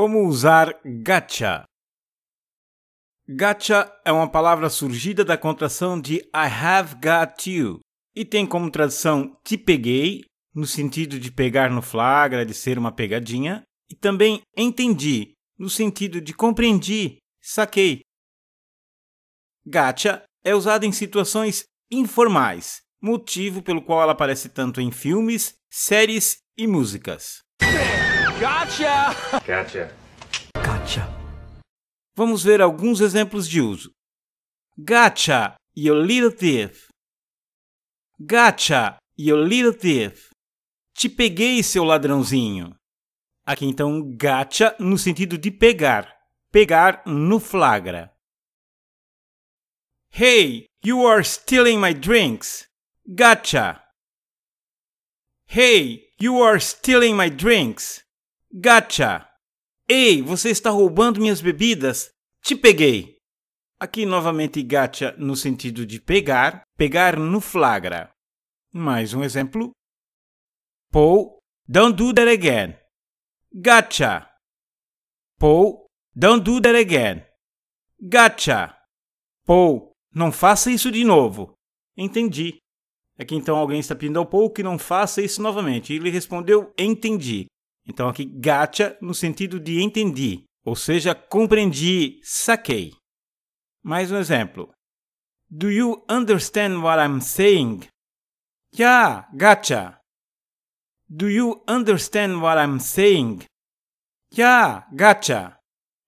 Como usar gacha? Gacha é uma palavra surgida da contração de I have got you e tem como tradução te peguei, no sentido de pegar no flagra, de ser uma pegadinha, e também entendi, no sentido de compreendi, saquei. Gacha é usada em situações informais, motivo pelo qual ela aparece tanto em filmes, séries e músicas. Gotcha! Gotcha. Gotcha. Vamos ver alguns exemplos de uso. Gotcha, you little thief. Gotcha, you little thief. Te peguei, seu ladrãozinho. Aqui então, gotcha no sentido de pegar. Pegar no flagra. Hey, you are stealing my drinks. Gotcha. Hey, you are stealing my drinks. Gacha! Ei, você está roubando minhas bebidas? Te peguei! Aqui novamente gacha no sentido de pegar, pegar no flagra. Mais um exemplo. Paul, don't do that again. Gacha. Paul, don't do that again. Gacha. Paul, não faça isso de novo. Entendi. É que então alguém está pedindo ao Paul que não faça isso novamente. E ele respondeu: Entendi. Então aqui gacha no sentido de entendi, ou seja, compreendi, saquei. Mais um exemplo. Do you understand what I'm saying? Yeah, gacha. Do you understand what I'm saying? Yeah, gacha.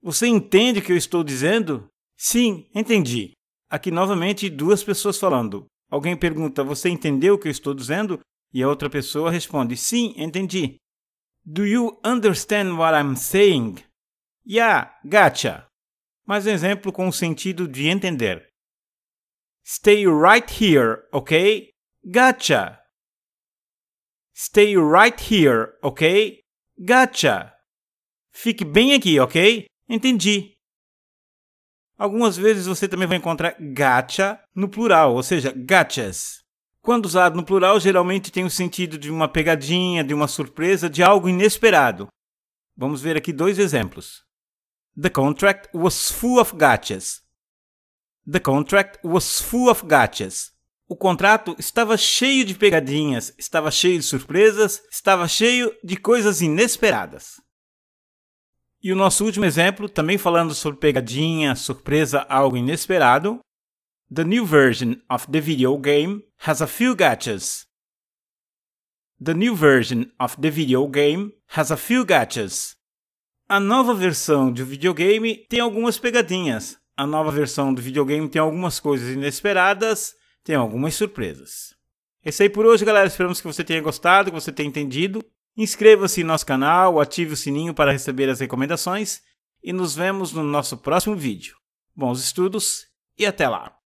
Você entende o que eu estou dizendo? Sim, entendi. Aqui novamente duas pessoas falando. Alguém pergunta: Você entendeu o que eu estou dizendo? E a outra pessoa responde: Sim, entendi. Do you understand what I'm saying? Yeah, gotcha. Mais um exemplo com o sentido de entender. Stay right here, ok? Gotcha. Stay right here, ok? Gotcha. Fique bem aqui, ok? Entendi. Algumas vezes você também vai encontrar gacha no plural, ou seja, gachas. Quando usado no plural, geralmente tem o sentido de uma pegadinha, de uma surpresa, de algo inesperado. Vamos ver aqui dois exemplos. The contract was full of gotchas. The contract was full of gotchas. O contrato estava cheio de pegadinhas, estava cheio de surpresas, estava cheio de coisas inesperadas. E o nosso último exemplo, também falando sobre pegadinha, surpresa, algo inesperado, The new version of the video game has a few gotchas. The new version of the video game has a few gotchas. A nova versão do videogame tem algumas pegadinhas. A nova versão do videogame tem algumas coisas inesperadas, tem algumas surpresas. É isso aí por hoje, galera. Esperamos que você tenha gostado, que você tenha entendido. Inscreva-se em nosso canal, ative o sininho para receber as recomendações e nos vemos no nosso próximo vídeo. Bons estudos e até lá!